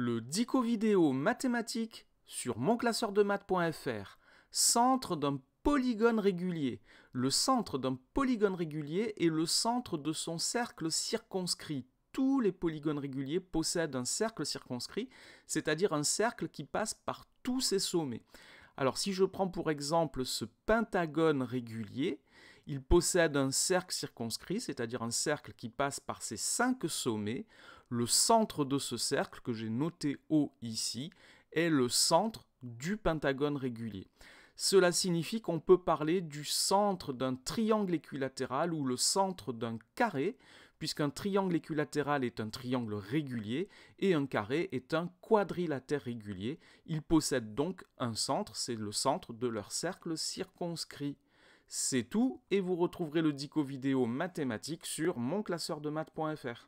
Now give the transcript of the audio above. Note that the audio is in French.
le Dico vidéo mathématique sur maths.fr. centre d'un polygone régulier. Le centre d'un polygone régulier est le centre de son cercle circonscrit. Tous les polygones réguliers possèdent un cercle circonscrit, c'est-à-dire un cercle qui passe par tous ses sommets. Alors si je prends pour exemple ce pentagone régulier, il possède un cercle circonscrit, c'est-à-dire un cercle qui passe par ses cinq sommets. Le centre de ce cercle, que j'ai noté haut ici, est le centre du pentagone régulier. Cela signifie qu'on peut parler du centre d'un triangle équilatéral ou le centre d'un carré, puisqu'un triangle équilatéral est un triangle régulier et un carré est un quadrilatère régulier. Il possède donc un centre, c'est le centre de leur cercle circonscrit. C'est tout et vous retrouverez le dico vidéo mathématique sur monclasseurdemaths.fr.